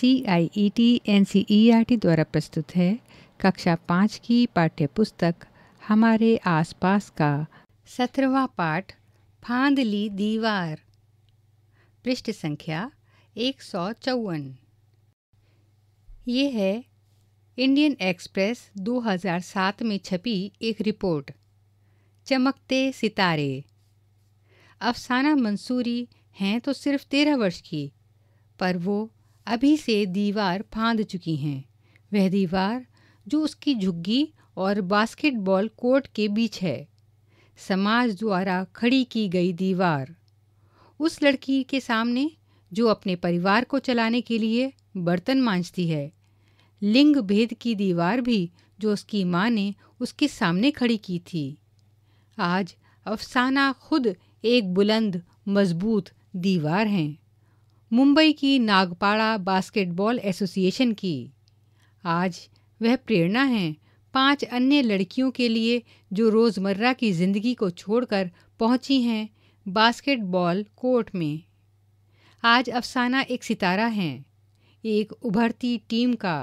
C I E T N C E R T द्वारा प्रस्तुत है कक्षा पाँच की पाठ्य पुस्तक हमारे आसपास का सत्रहवा पाठ फांदली दीवार पृष्ठ संख्या एक सौ चौवन ये है इंडियन एक्सप्रेस 2007 में छपी एक रिपोर्ट चमकते सितारे अफसाना मंसूरी हैं तो सिर्फ तेरह वर्ष की पर वो अभी से दीवार फांद चुकी हैं वह दीवार जो उसकी झुग्गी और बास्केटबॉल कोर्ट के बीच है समाज द्वारा खड़ी की गई दीवार उस लड़की के सामने जो अपने परिवार को चलाने के लिए बर्तन मांझती है लिंग भेद की दीवार भी जो उसकी माँ ने उसके सामने खड़ी की थी आज अफसाना खुद एक बुलंद मजबूत दीवार हैं मुंबई की नागपाड़ा बास्केटबॉल एसोसिएशन की आज वह प्रेरणा हैं पांच अन्य लड़कियों के लिए जो रोज़मर्रा की ज़िंदगी को छोड़कर पहुंची हैं बास्केटबॉल कोर्ट में आज अफसाना एक सितारा हैं एक उभरती टीम का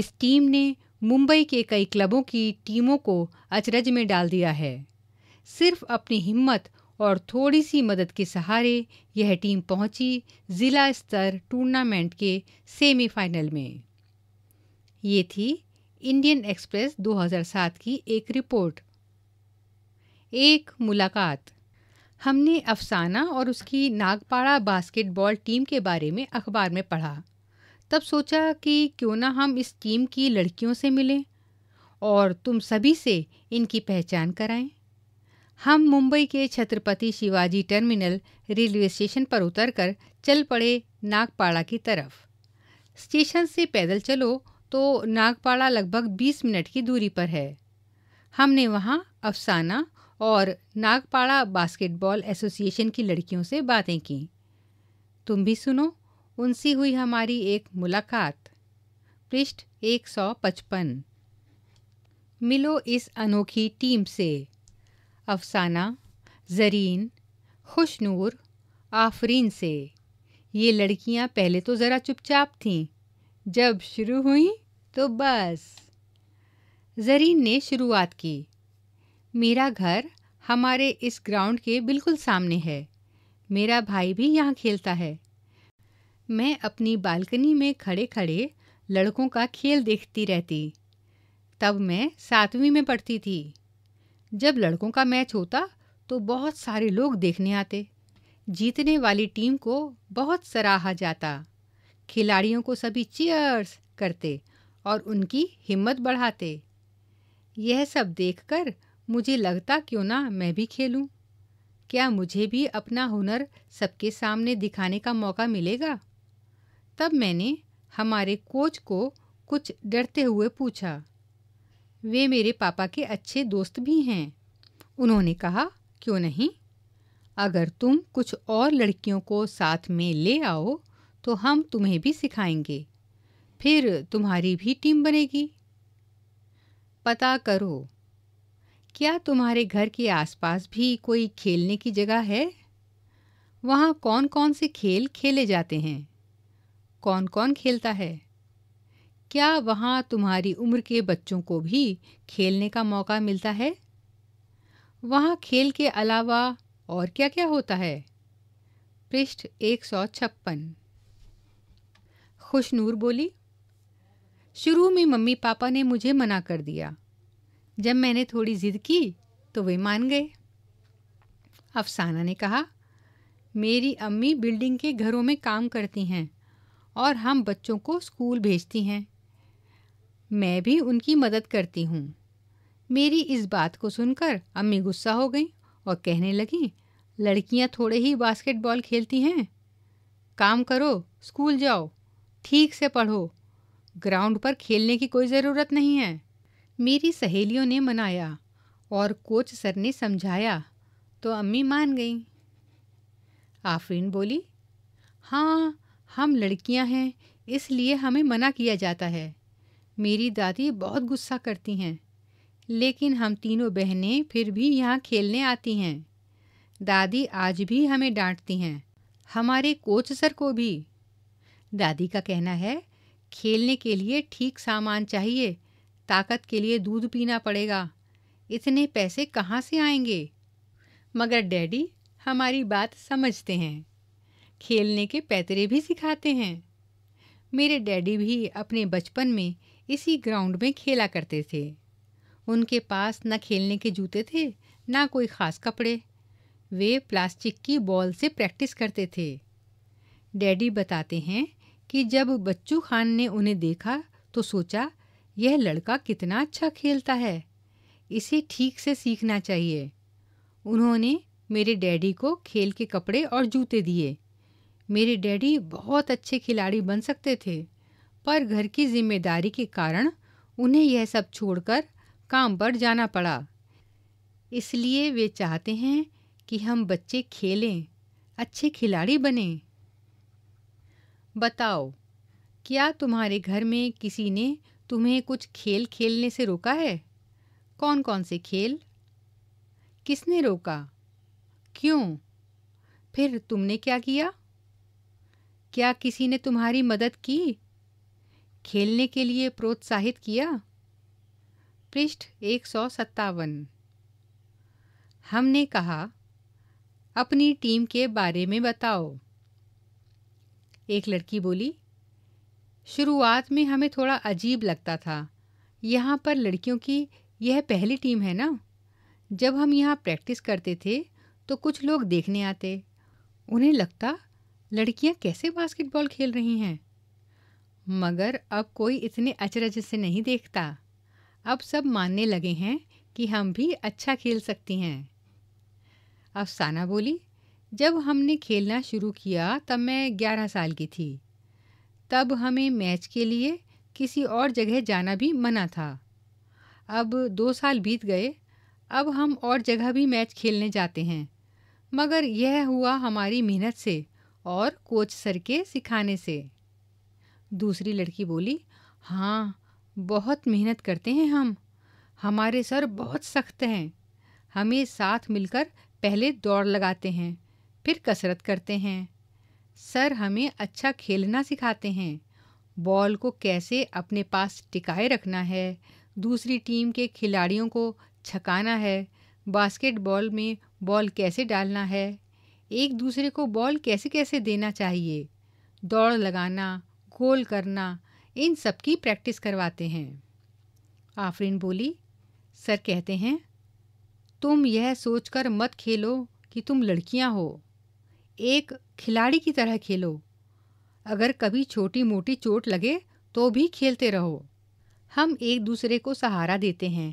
इस टीम ने मुंबई के कई क्लबों की टीमों को अचरज में डाल दिया है सिर्फ अपनी हिम्मत और थोड़ी सी मदद के सहारे यह टीम पहुंची ज़िला स्तर टूर्नामेंट के सेमीफाइनल में ये थी इंडियन एक्सप्रेस 2007 की एक रिपोर्ट एक मुलाकात हमने अफसाना और उसकी नागपाड़ा बास्केटबॉल टीम के बारे में अखबार में पढ़ा तब सोचा कि क्यों ना हम इस टीम की लड़कियों से मिलें और तुम सभी से इनकी पहचान कराएं हम मुंबई के Chhatrapati Shivaji terminal railway station पर उतरकर चल पड़े नागपाड़ा की तरफ स्टेशन से पैदल चलो तो नागपाड़ा लगभग 20 मिनट की दूरी पर है हमने वहाँ अफसाना और नागपाड़ा बास्केटबॉल एसोसिएशन की लड़कियों से बातें की तुम भी सुनो उनसी हुई हमारी एक मुलाकात पृष्ठ 155 मिलो इस अनोखी टीम से अफसाना जरीन खुशनूर आफरीन से ये लड़कियां पहले तो ज़रा चुपचाप थीं जब शुरू हुई तो बस जरीन ने शुरुआत की मेरा घर हमारे इस ग्राउंड के बिल्कुल सामने है मेरा भाई भी यहाँ खेलता है मैं अपनी बालकनी में खड़े खड़े लड़कों का खेल देखती रहती तब मैं सातवीं में पढ़ती थी जब लड़कों का मैच होता तो बहुत सारे लोग देखने आते जीतने वाली टीम को बहुत सराहा जाता खिलाड़ियों को सभी चीयर्स करते और उनकी हिम्मत बढ़ाते यह सब देखकर मुझे लगता क्यों ना मैं भी खेलूं? क्या मुझे भी अपना हुनर सबके सामने दिखाने का मौका मिलेगा तब मैंने हमारे कोच को कुछ डरते हुए पूछा वे मेरे पापा के अच्छे दोस्त भी हैं उन्होंने कहा क्यों नहीं अगर तुम कुछ और लड़कियों को साथ में ले आओ तो हम तुम्हें भी सिखाएंगे फिर तुम्हारी भी टीम बनेगी पता करो क्या तुम्हारे घर के आसपास भी कोई खेलने की जगह है वहाँ कौन कौन से खेल खेले जाते हैं कौन कौन खेलता है क्या वहाँ तुम्हारी उम्र के बच्चों को भी खेलने का मौका मिलता है वहाँ खेल के अलावा और क्या क्या होता है पृष्ठ एक सौ छप्पन खुशनूर बोली शुरू में मम्मी पापा ने मुझे मना कर दिया जब मैंने थोड़ी ज़िद की तो वे मान गए अफसाना ने कहा मेरी अम्मी बिल्डिंग के घरों में काम करती हैं और हम बच्चों को स्कूल भेजती हैं मैं भी उनकी मदद करती हूँ मेरी इस बात को सुनकर अम्मी गुस्सा हो गई और कहने लगी लड़कियाँ थोड़े ही बास्केटबॉल खेलती हैं काम करो स्कूल जाओ ठीक से पढ़ो ग्राउंड पर खेलने की कोई ज़रूरत नहीं है मेरी सहेलियों ने मनाया और कोच सर ने समझाया तो अम्मी मान गईं आफरीन बोली हाँ हम लड़कियां हैं इसलिए हमें मना किया जाता है मेरी दादी बहुत गुस्सा करती हैं लेकिन हम तीनों बहनें फिर भी यहाँ खेलने आती हैं दादी आज भी हमें डांटती हैं हमारे कोच सर को भी दादी का कहना है खेलने के लिए ठीक सामान चाहिए ताकत के लिए दूध पीना पड़ेगा इतने पैसे कहाँ से आएंगे मगर डैडी हमारी बात समझते हैं खेलने के पैतरे भी सिखाते हैं मेरे डैडी भी अपने बचपन में इसी ग्राउंड में खेला करते थे उनके पास न खेलने के जूते थे ना कोई ख़ास कपड़े वे प्लास्टिक की बॉल से प्रैक्टिस करते थे डैडी बताते हैं कि जब बच्चू खान ने उन्हें देखा तो सोचा यह लड़का कितना अच्छा खेलता है इसे ठीक से सीखना चाहिए उन्होंने मेरे डैडी को खेल के कपड़े और जूते दिए मेरे डैडी बहुत अच्छे खिलाड़ी बन सकते थे पर घर की जिम्मेदारी के कारण उन्हें यह सब छोड़कर काम पर जाना पड़ा इसलिए वे चाहते हैं कि हम बच्चे खेलें अच्छे खिलाड़ी बने बताओ क्या तुम्हारे घर में किसी ने तुम्हें कुछ खेल खेलने से रोका है कौन कौन से खेल किसने रोका क्यों फिर तुमने क्या किया क्या किसी ने तुम्हारी मदद की खेलने के लिए प्रोत्साहित किया पृष्ठ एक सौ सत्तावन हमने कहा अपनी टीम के बारे में बताओ एक लड़की बोली शुरुआत में हमें थोड़ा अजीब लगता था यहाँ पर लड़कियों की यह पहली टीम है ना जब हम यहाँ प्रैक्टिस करते थे तो कुछ लोग देखने आते उन्हें लगता लड़कियाँ कैसे बास्केटबॉल खेल रही हैं मगर अब कोई इतने अचरज से नहीं देखता अब सब मानने लगे हैं कि हम भी अच्छा खेल सकती हैं अफसाना बोली जब हमने खेलना शुरू किया तब मैं ग्यारह साल की थी तब हमें मैच के लिए किसी और जगह जाना भी मना था अब दो साल बीत गए अब हम और जगह भी मैच खेलने जाते हैं मगर यह हुआ हमारी मेहनत से और कोच सर के सिखाने से दूसरी लड़की बोली हाँ बहुत मेहनत करते हैं हम हमारे सर बहुत सख्त हैं हमें साथ मिलकर पहले दौड़ लगाते हैं फिर कसरत करते हैं सर हमें अच्छा खेलना सिखाते हैं बॉल को कैसे अपने पास टिकाए रखना है दूसरी टीम के खिलाड़ियों को छकाना है बास्केटबॉल में बॉल कैसे डालना है एक दूसरे को बॉल कैसे कैसे देना चाहिए दौड़ लगाना गोल करना इन सब की प्रैक्टिस करवाते हैं आफरीन बोली सर कहते हैं तुम यह सोचकर मत खेलो कि तुम लड़कियां हो एक खिलाड़ी की तरह खेलो अगर कभी छोटी मोटी चोट लगे तो भी खेलते रहो हम एक दूसरे को सहारा देते हैं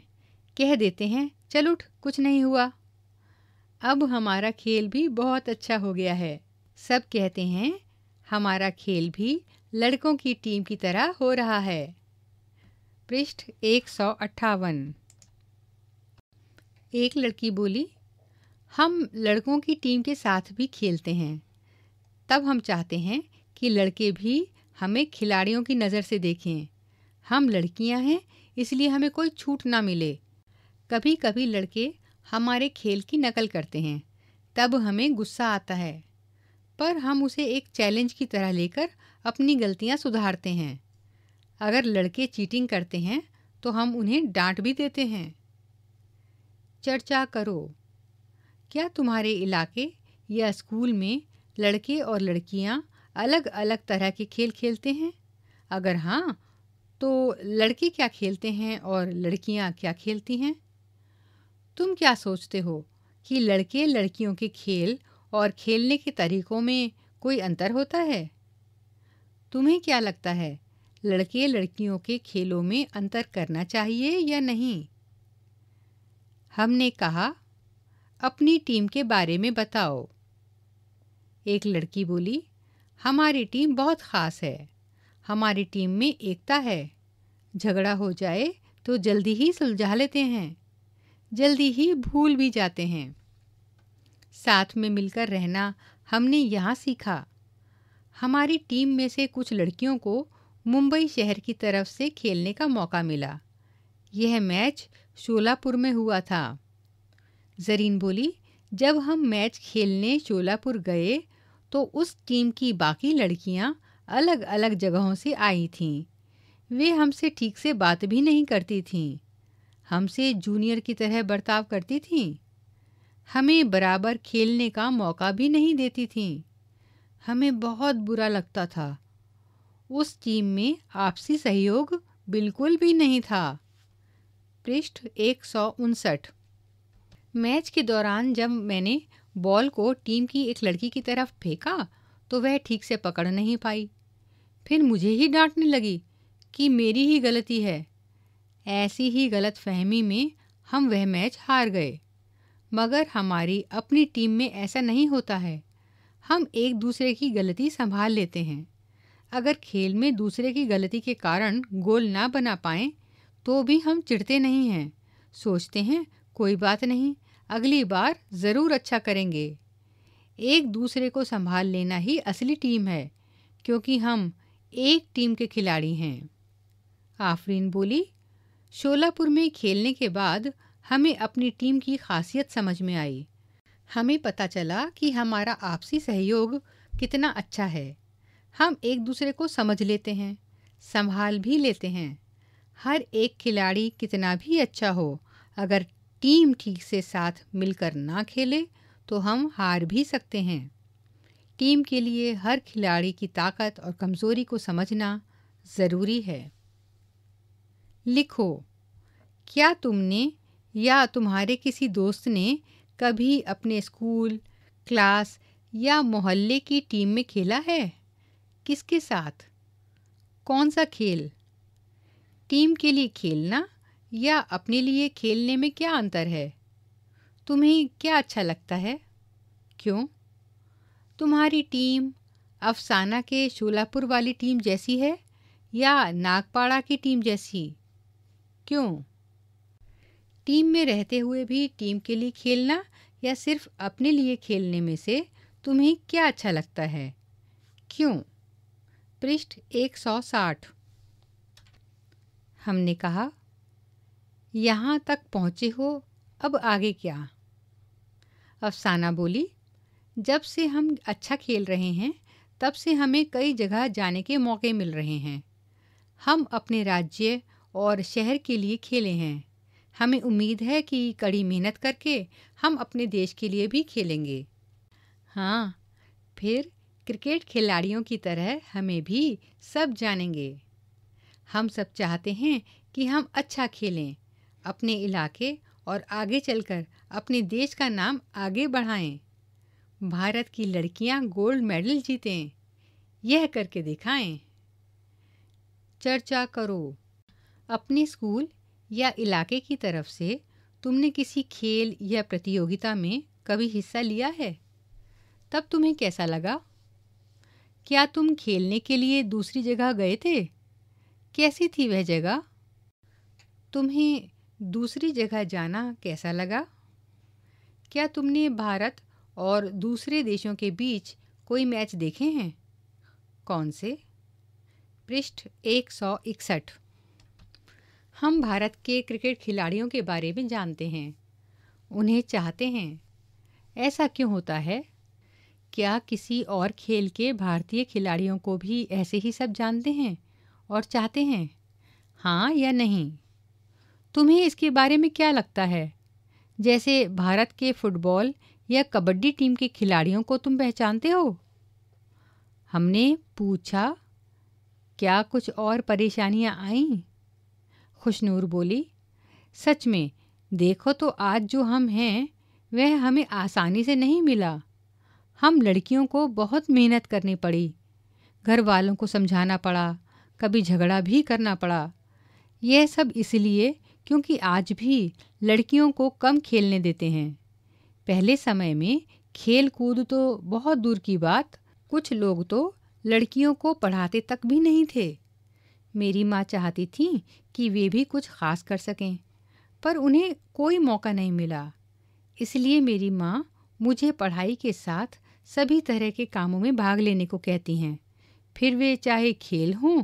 कह देते हैं चल उठ कुछ नहीं हुआ अब हमारा खेल भी बहुत अच्छा हो गया है सब कहते हैं हमारा खेल भी लड़कों की टीम की तरह हो रहा है पृष्ठ एक सौ अट्ठावन एक लड़की बोली हम लड़कों की टीम के साथ भी खेलते हैं तब हम चाहते हैं कि लड़के भी हमें खिलाड़ियों की नज़र से देखें हम लड़कियां हैं इसलिए हमें कोई छूट ना मिले कभी कभी लड़के हमारे खेल की नकल करते हैं तब हमें गुस्सा आता है पर हम उसे एक चैलेंज की तरह लेकर अपनी गलतियां सुधारते हैं अगर लड़के चीटिंग करते हैं तो हम उन्हें डांट भी देते हैं चर्चा करो क्या तुम्हारे इलाके या स्कूल में लड़के और लड़कियां अलग अलग तरह के खेल खेलते हैं अगर हाँ तो लड़के क्या खेलते हैं और लड़कियां क्या खेलती हैं तुम क्या सोचते हो कि लड़के लड़कियों के खेल और खेलने के तरीकों में कोई अंतर होता है तुम्हें क्या लगता है लड़के लड़कियों के खेलों में अंतर करना चाहिए या नहीं हमने कहा अपनी टीम के बारे में बताओ एक लड़की बोली हमारी टीम बहुत ख़ास है हमारी टीम में एकता है झगड़ा हो जाए तो जल्दी ही सुलझा लेते हैं जल्दी ही भूल भी जाते हैं साथ में मिलकर रहना हमने यहाँ सीखा हमारी टीम में से कुछ लड़कियों को मुंबई शहर की तरफ से खेलने का मौका मिला यह मैच शोलापुर में हुआ था जरीन बोली जब हम मैच खेलने शोलापुर गए तो उस टीम की बाकी लड़कियां अलग अलग जगहों से आई थीं वे हमसे ठीक से बात भी नहीं करती थीं हमसे जूनियर की तरह बर्ताव करती थीं हमें बराबर खेलने का मौका भी नहीं देती थीं हमें बहुत बुरा लगता था उस टीम में आपसी सहयोग बिल्कुल भी नहीं था पृष्ठ एक मैच के दौरान जब मैंने बॉल को टीम की एक लड़की की तरफ फेंका तो वह ठीक से पकड़ नहीं पाई फिर मुझे ही डांटने लगी कि मेरी ही गलती है ऐसी ही गलत फहमी में हम वह मैच हार गए मगर हमारी अपनी टीम में ऐसा नहीं होता है हम एक दूसरे की गलती संभाल लेते हैं अगर खेल में दूसरे की गलती के कारण गोल ना बना पाए तो भी हम चिढ़ते नहीं हैं सोचते हैं कोई बात नहीं अगली बार ज़रूर अच्छा करेंगे एक दूसरे को संभाल लेना ही असली टीम है क्योंकि हम एक टीम के खिलाड़ी हैं आफरीन बोली शोलापुर में खेलने के बाद हमें अपनी टीम की खासियत समझ में आई हमें पता चला कि हमारा आपसी सहयोग कितना अच्छा है हम एक दूसरे को समझ लेते हैं संभाल भी लेते हैं हर एक खिलाड़ी कितना भी अच्छा हो अगर टीम ठीक से साथ मिलकर ना खेले तो हम हार भी सकते हैं टीम के लिए हर खिलाड़ी की ताकत और कमज़ोरी को समझना ज़रूरी है लिखो क्या तुमने या तुम्हारे किसी दोस्त ने कभी अपने स्कूल क्लास या मोहल्ले की टीम में खेला है किसके साथ कौन सा खेल टीम के लिए खेलना या अपने लिए खेलने में क्या अंतर है तुम्हें क्या अच्छा लगता है क्यों तुम्हारी टीम अफसाना के शोलापुर वाली टीम जैसी है या नागपाड़ा की टीम जैसी क्यों टीम में रहते हुए भी टीम के लिए खेलना या सिर्फ अपने लिए खेलने में से तुम्हें क्या अच्छा लगता है क्यों पृष्ठ 160 हमने कहा यहाँ तक पहुँचे हो अब आगे क्या अफसाना बोली जब से हम अच्छा खेल रहे हैं तब से हमें कई जगह जाने के मौके मिल रहे हैं हम अपने राज्य और शहर के लिए खेले हैं हमें उम्मीद है कि कड़ी मेहनत करके हम अपने देश के लिए भी खेलेंगे हाँ फिर क्रिकेट खिलाड़ियों की तरह हमें भी सब जानेंगे हम सब चाहते हैं कि हम अच्छा खेलें अपने इलाके और आगे चलकर अपने देश का नाम आगे बढ़ाएं भारत की लड़कियां गोल्ड मेडल जीतें यह करके दिखाएं चर्चा करो अपने स्कूल या इलाके की तरफ से तुमने किसी खेल या प्रतियोगिता में कभी हिस्सा लिया है तब तुम्हें कैसा लगा क्या तुम खेलने के लिए दूसरी जगह गए थे कैसी थी वह जगह तुम्हें दूसरी जगह जाना कैसा लगा क्या तुमने भारत और दूसरे देशों के बीच कोई मैच देखे हैं कौन से पृष्ठ एक सौ इकसठ हम भारत के क्रिकेट खिलाड़ियों के बारे में जानते हैं उन्हें चाहते हैं ऐसा क्यों होता है क्या किसी और खेल के भारतीय खिलाड़ियों को भी ऐसे ही सब जानते हैं और चाहते हैं हाँ या नहीं तुम्हें इसके बारे में क्या लगता है जैसे भारत के फुटबॉल या कबड्डी टीम के खिलाड़ियों को तुम पहचानते हो हमने पूछा क्या कुछ और परेशानियाँ आईं खुशनूर बोली सच में देखो तो आज जो हम हैं वह हमें आसानी से नहीं मिला हम लड़कियों को बहुत मेहनत करनी पड़ी घर वालों को समझाना पड़ा कभी झगड़ा भी करना पड़ा यह सब इसलिए क्योंकि आज भी लड़कियों को कम खेलने देते हैं पहले समय में खेल कूद तो बहुत दूर की बात कुछ लोग तो लड़कियों को पढ़ाते तक भी नहीं थे मेरी माँ चाहती थी कि वे भी कुछ ख़ास कर सकें पर उन्हें कोई मौका नहीं मिला इसलिए मेरी माँ मुझे पढ़ाई के साथ सभी तरह के कामों में भाग लेने को कहती हैं फिर वे चाहे खेल हों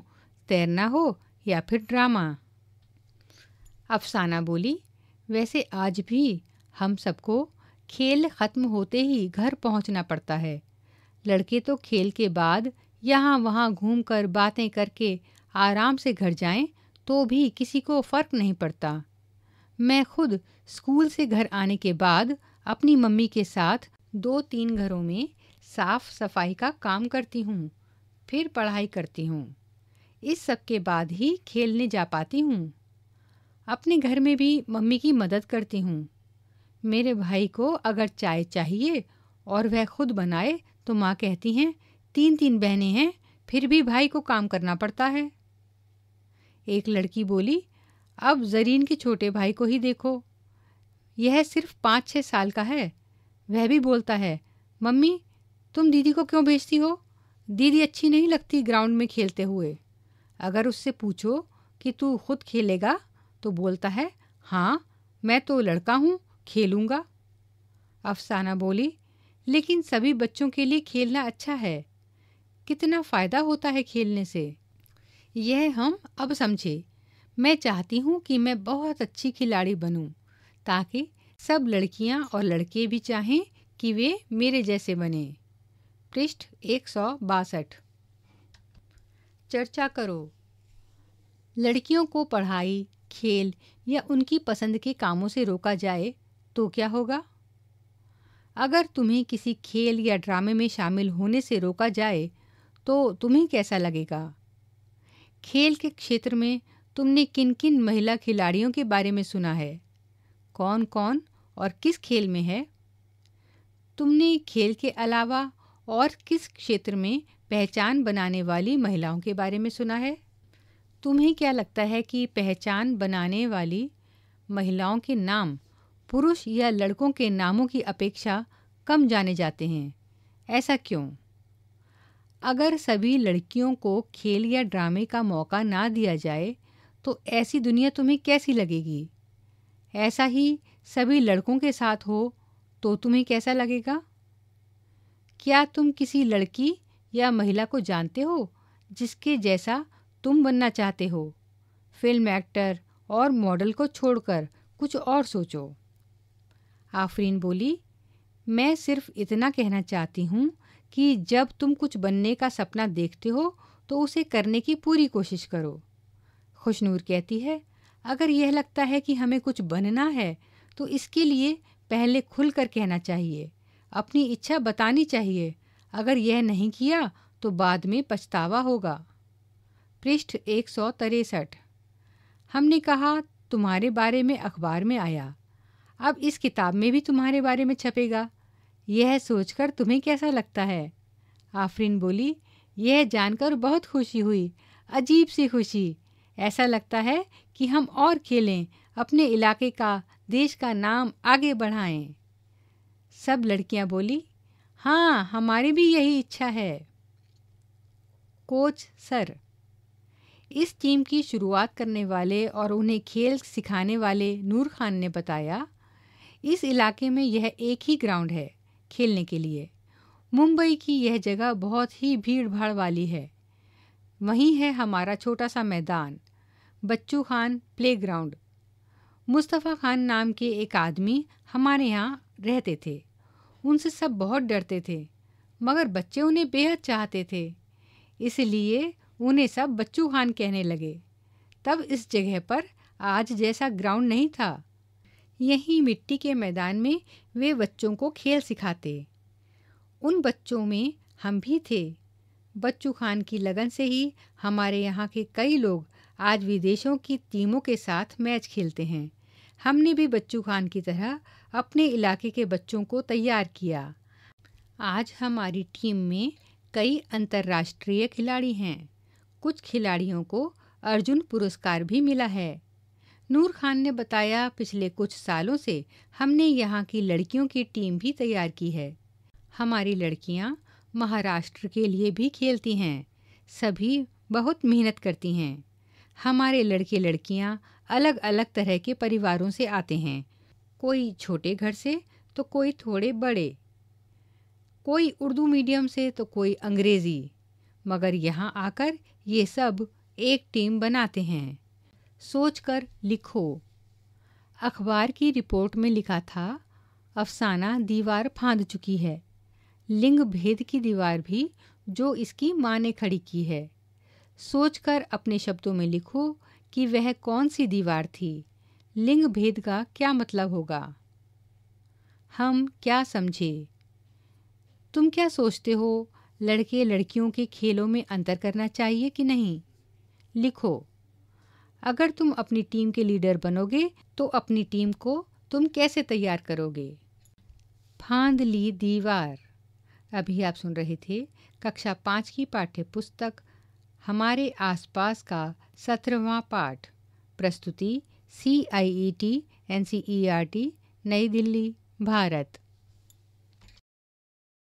तैरना हो या फिर ड्रामा अफसाना बोली वैसे आज भी हम सबको खेल ख़त्म होते ही घर पहुंचना पड़ता है लड़के तो खेल के बाद यहाँ वहाँ घूमकर बातें करके आराम से घर जाएं तो भी किसी को फ़र्क नहीं पड़ता मैं खुद स्कूल से घर आने के बाद अपनी मम्मी के साथ दो तीन घरों में साफ सफाई का काम करती हूँ फिर पढ़ाई करती हूँ इस सब के बाद ही खेलने जा पाती हूँ अपने घर में भी मम्मी की मदद करती हूँ मेरे भाई को अगर चाय चाहिए और वह खुद बनाए तो माँ कहती हैं तीन तीन बहनें हैं फिर भी भाई को काम करना पड़ता है एक लड़की बोली अब जरीन के छोटे भाई को ही देखो यह सिर्फ पाँच छः साल का है वह भी बोलता है मम्मी तुम दीदी को क्यों भेजती हो दीदी अच्छी नहीं लगती ग्राउंड में खेलते हुए अगर उससे पूछो कि तू खुद खेलेगा तो बोलता है हाँ मैं तो लड़का हूँ खेलूँगा अफसाना बोली लेकिन सभी बच्चों के लिए खेलना अच्छा है कितना फ़ायदा होता है खेलने से यह हम अब समझे मैं चाहती हूँ कि मैं बहुत अच्छी खिलाड़ी बनूँ ताकि सब लड़कियाँ और लड़के भी चाहें कि वे मेरे जैसे बने पृष्ठ एक सौ बासठ चर्चा करो लड़कियों को पढ़ाई खेल या उनकी पसंद के कामों से रोका जाए तो क्या होगा अगर तुम्हें किसी खेल या ड्रामे में शामिल होने से रोका जाए तो तुम्हें कैसा लगेगा खेल के क्षेत्र में तुमने किन किन महिला खिलाड़ियों के बारे में सुना है कौन कौन और किस खेल में है तुमने खेल के अलावा और किस क्षेत्र में पहचान बनाने वाली महिलाओं के बारे में सुना है तुम्हें क्या लगता है कि पहचान बनाने वाली महिलाओं के नाम पुरुष या लड़कों के नामों की अपेक्षा कम जाने जाते हैं ऐसा क्यों अगर सभी लड़कियों को खेल या ड्रामे का मौका ना दिया जाए तो ऐसी दुनिया तुम्हें कैसी लगेगी ऐसा ही सभी लड़कों के साथ हो तो तुम्हें कैसा लगेगा क्या तुम किसी लड़की या महिला को जानते हो जिसके जैसा तुम बनना चाहते हो फिल्म एक्टर और मॉडल को छोड़कर कुछ और सोचो आफरीन बोली मैं सिर्फ इतना कहना चाहती हूँ कि जब तुम कुछ बनने का सपना देखते हो तो उसे करने की पूरी कोशिश करो खुशनूर कहती है अगर यह लगता है कि हमें कुछ बनना है तो इसके लिए पहले खुल कर कहना चाहिए अपनी इच्छा बतानी चाहिए अगर यह नहीं किया तो बाद में पछतावा होगा पृष्ठ एक सौ तिरसठ हमने कहा तुम्हारे बारे में अखबार में आया अब इस किताब में भी तुम्हारे बारे में छपेगा यह सोचकर तुम्हें कैसा लगता है आफरीन बोली यह जानकर बहुत खुशी हुई अजीब सी खुशी ऐसा लगता है कि हम और खेलें अपने इलाके का देश का नाम आगे बढ़ाएं। सब लड़कियां बोली हाँ हमारी भी यही इच्छा है कोच सर इस टीम की शुरुआत करने वाले और उन्हें खेल सिखाने वाले नूर खान ने बताया इस इलाके में यह एक ही ग्राउंड है खेलने के लिए मुंबई की यह जगह बहुत ही भीड़ भाड़ वाली है वहीं है हमारा छोटा सा मैदान बच्चू खान प्लेग्राउंड मुस्तफ़ा खान नाम के एक आदमी हमारे यहाँ रहते थे उनसे सब बहुत डरते थे मगर बच्चे उन्हें बेहद चाहते थे इसलिए उन्हें सब बच्चू खान कहने लगे तब इस जगह पर आज जैसा ग्राउंड नहीं था यहीं मिट्टी के मैदान में वे बच्चों को खेल सिखाते उन बच्चों में हम भी थे बच्चू खान की लगन से ही हमारे यहाँ के कई लोग आज विदेशों की टीमों के साथ मैच खेलते हैं हमने भी बच्चू खान की तरह अपने इलाके के बच्चों को तैयार किया आज हमारी टीम में कई अंतर्राष्ट्रीय खिलाड़ी हैं कुछ खिलाड़ियों को अर्जुन पुरस्कार भी मिला है नूर खान ने बताया पिछले कुछ सालों से हमने यहाँ की लड़कियों की टीम भी तैयार की है हमारी लड़कियाँ महाराष्ट्र के लिए भी खेलती हैं सभी बहुत मेहनत करती हैं हमारे लड़के लड़कियाँ अलग अलग तरह के परिवारों से आते हैं कोई छोटे घर से तो कोई थोड़े बड़े कोई उर्दू मीडियम से तो कोई अंग्रेज़ी मगर यहाँ आकर ये सब एक टीम बनाते हैं सोचकर लिखो अखबार की रिपोर्ट में लिखा था अफसाना दीवार फांद चुकी है लिंग भेद की दीवार भी जो इसकी माँ ने खड़ी की है सोचकर अपने शब्दों में लिखो कि वह कौन सी दीवार थी लिंग भेद का क्या मतलब होगा हम क्या समझे तुम क्या सोचते हो लड़के लड़कियों के खेलों में अंतर करना चाहिए कि नहीं लिखो अगर तुम अपनी टीम के लीडर बनोगे तो अपनी टीम को तुम कैसे तैयार करोगे फांद ली दीवार अभी आप सुन रहे थे कक्षा पाँच की पाठ्य पुस्तक हमारे आसपास का सत्रहवा पाठ प्रस्तुति C I E T N C E R T Nai Delhi Bharat